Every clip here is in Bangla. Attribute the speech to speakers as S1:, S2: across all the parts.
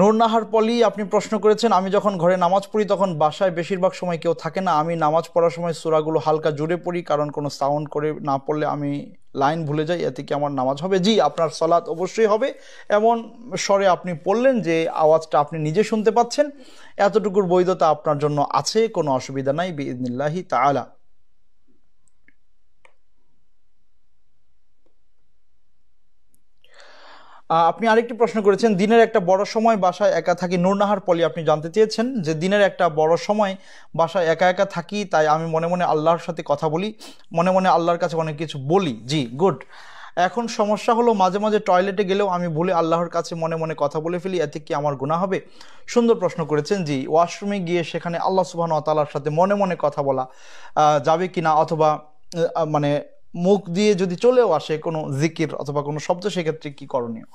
S1: নুরনাহার পলি আপনি প্রশ্ন করেছেন আমি যখন ঘরে নামাজ পড়ি তখন বাসায় বেশিরভাগ সময় কেউ থাকে না আমি নামাজ পড়ার সময় সুরাগুলো হালকা জুড়ে পড়ি কারণ কোনো সাউন্ড করে না পড়লে আমি লাইন ভুলে যাই এতে কি আমার নামাজ হবে জি আপনার সলাৎ অবশ্যই হবে এমন স্বরে আপনি পড়লেন যে আওয়াজটা আপনি নিজে শুনতে পাচ্ছেন এতটুকুর বৈধতা আপনার জন্য আছে কোনো অসুবিধা নাই বি তা আলা আপনি আরেকটি প্রশ্ন করেছেন দিনের একটা বড় সময় বাসায় একা থাকি নূরনাহার পলি আপনি জানতে চেয়েছেন যে দিনের একটা বড় সময় বাসায় একা একা থাকি তাই আমি মনে মনে আল্লাহর সাথে কথা বলি মনে মনে আল্লাহর কাছে অনেক কিছু বলি জি গুড এখন সমস্যা হলো মাঝে মাঝে টয়লেটে গেলেও আমি ভুলে আল্লাহর কাছে মনে মনে কথা বলে ফেলি এতে কি আমার গুণা হবে সুন্দর প্রশ্ন করেছেন জি ওয়াশরুমে গিয়ে সেখানে আল্লাহ সুবাহন তালার সাথে মনে মনে কথা বলা যাবে কি না অথবা মানে মুখ দিয়ে যদি চলেও আসে কোনো জিকির অথবা কোনো শব্দ সেক্ষেত্রে কি করণীয়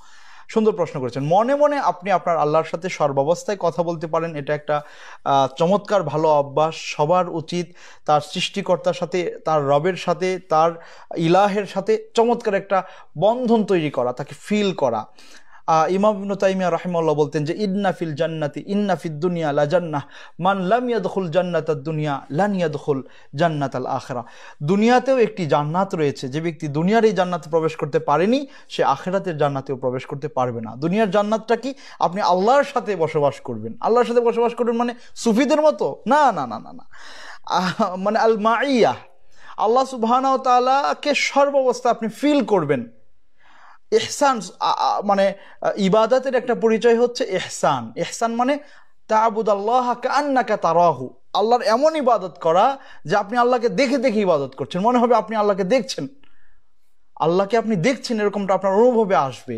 S1: সুন্দর প্রশ্ন করেছেন মনে মনে আপনি আপনার আল্লাহর সাথে সর্বাবস্থায় কথা বলতে পারেন এটা একটা চমৎকার ভালো অভ্যাস সবার উচিত তার সৃষ্টিকর্তার সাথে তার রবের সাথে তার ইলাহের সাথে চমৎকার একটা বন্ধন তৈরি করা তাকে ফিল করা ইমাম ইবনু তাইমিয়া রাহিমাল্লাহ বলতেন যে ইন্না ফিল জান্নাতি ইন্না ফিদ দুনিয়া লা জান্নাহ মান লাম ইয়াদখুল জান্নাত দুনিয়া লান ইয়াদখুল জান্নাত আল আখরা দুনিয়াতেও একটি জান্নাত রয়েছে যে ব্যক্তি দুনিয়ার এই জান্নাতে প্রবেশ করতে পারেনি সে আখেরাতের জান্নাতেও প্রবেশ করতে পারবে না দুনিয়ার জান্নাতটা কি আপনি আল্লাহর সাথে বসবাস করবেন আল্লাহর সাথে বসবাস করবেন মানে সুফিদের মতো না না না না না মানে আল মাইয়া আল্লাহ সুবাহানাও তালাকে সর্বাবস্থা আপনি ফিল করবেন এহসান মানে ইবাদতের একটা পরিচয় হচ্ছে এহসান এহসান মানে তাবুদ আল্লাহ কান্নাকা তারাহু আল্লাহর এমন ইবাদত করা যে আপনি আল্লাহকে দেখে দেখে ইবাদত করছেন মনে হবে আপনি আল্লাহকে দেখছেন আল্লাহকে আপনি দেখছেন এরকমটা আপনার অনুভবে আসবে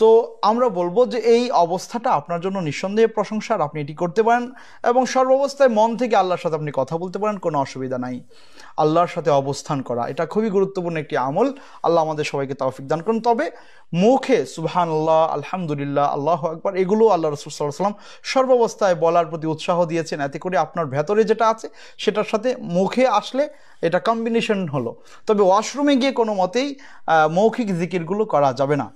S1: তো আমরা বলবো যে এই অবস্থাটা আপনার জন্য নিঃসন্দেহে প্রশংসার আপনি এটি করতে পারেন এবং সর্বাবস্থায় মন থেকে আল্লাহর সাথে আপনি কথা বলতে পারেন কোনো অসুবিধা নাই আল্লাহর সাথে অবস্থান করা এটা খুবই গুরুত্বপূর্ণ একটি আমল আল্লাহ আমাদের সবাইকে তৌফিক দান করুন তবে মুখে সুবহান আল্লাহ আলহামদুলিল্লাহ আল্লাহ একবার এগুলো আল্লাহ রসুল সাল্লাহ সাল্লাম সর্বাবস্থায় বলার প্রতি উৎসাহ দিয়েছেন এতে করে আপনার ভেতরে যেটা আছে সেটার সাথে মুখে আসলে এটা কম্বিনেশন হলো তবে ওয়াশরুমে গিয়ে কোনো মতেই মৌখিক জিকিরগুলো করা যাবে না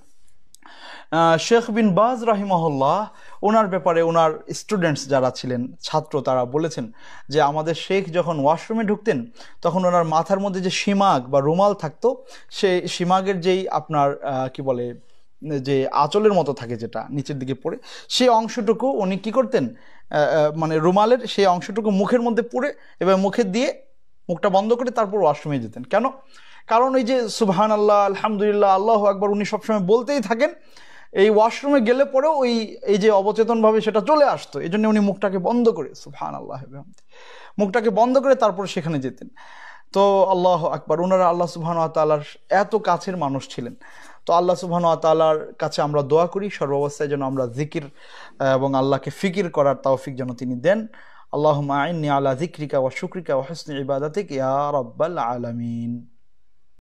S1: শেখ বিন বাজ রাহিমহল্লাহ ওনার ব্যাপারে ওনার স্টুডেন্টস যারা ছিলেন ছাত্র তারা বলেছেন যে আমাদের শেখ যখন ওয়াশরুমে ঢুকতেন তখন ওনার মাথার মধ্যে যে সীমাগ বা রুমাল থাকতো সে সীমাগের যেই আপনার কি বলে যে আঁচলের মতো থাকে যেটা নিচের দিকে পড়ে সেই অংশটুকু উনি কি করতেন মানে রুমালের সেই অংশটুকু মুখের মধ্যে পড়ে এবার মুখে দিয়ে মুখটা বন্ধ করে তারপর ওয়াশরুমে যেতেন কেন কারণ ওই যে সুবহান আল্লাহ আলহামদুলিল্লাহ আল্লাহ একবার উনি সবসময় বলতেই থাকেন এই ওয়াশরুমে গেলে পরেও ওই এই যে অবচেতনভাবে সেটা চলে আসতো এই জন্য উনি মুখটাকে বন্ধ করে সুফান আল্লাহ মুখটাকে বন্ধ করে তারপর সেখানে যেতেন তো আল্লাহ আকবর ওনারা আল্লাহ সুবহান তালার এত কাছের মানুষ ছিলেন তো আল্লাহ সুবহান তালার কাছে আমরা দোয়া করি সর্বাবস্থায় যেন আমরা জিকির এবং আল্লাহকে ফিকির করার তাওফিক যেন তিনি দেন আল্লাহ আইনি আলা জিক্রিকা ওয়া শুক্রিকা ওয়া হসনি ইবাদাতিক ইয়া রব্বাল আলামিন